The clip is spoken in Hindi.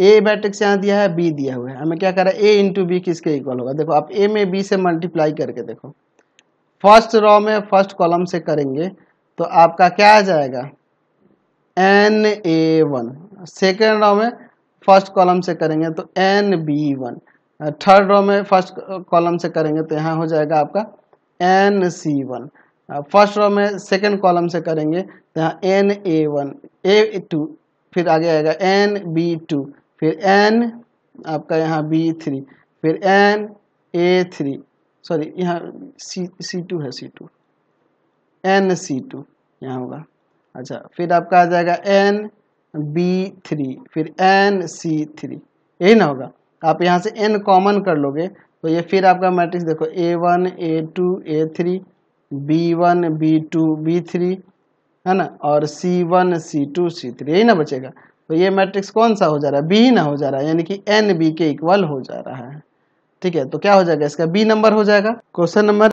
ए मैट्रिक्स यहाँ दिया है बी दिया हुआ है हमें क्या कर रहा है ए इंटू बी किसके इक्वल होगा देखो आप ए में बी से मल्टीप्लाई करके देखो फर्स्ट रॉ में फर्स्ट कॉलम से करेंगे तो आपका क्या आ जाएगा N A one second row में फर्स्ट कॉलम से करेंगे तो N B one third row में फर्स्ट कॉलम से करेंगे तो यहाँ हो जाएगा आपका N C one first row में सेकेंड कॉलम से करेंगे तो यहाँ N A one A two फिर आगे आएगा एन बी टू फिर एन आपका यहाँ बी थ्री फिर एन ए थ्री सॉरी यहाँ सी सी टू है C two N C two यहाँ होगा अच्छा फिर आपका आ जाएगा एन बी थ्री फिर एन सी थ्री यही ना होगा आप यहाँ से एन कॉमन कर लोगे तो ये फिर आपका मैट्रिक्स देखो A one A two A three B one B two B three है ना और C one C two C three यही ना बचेगा तो ये मैट्रिक्स कौन सा हो जा रहा है बी ना हो जा रहा है यानी कि एन बी के इक्वल हो जा रहा है ठीक है तो क्या हो जाएगा इसका बी नंबर हो जाएगा क्वेश्चन नंबर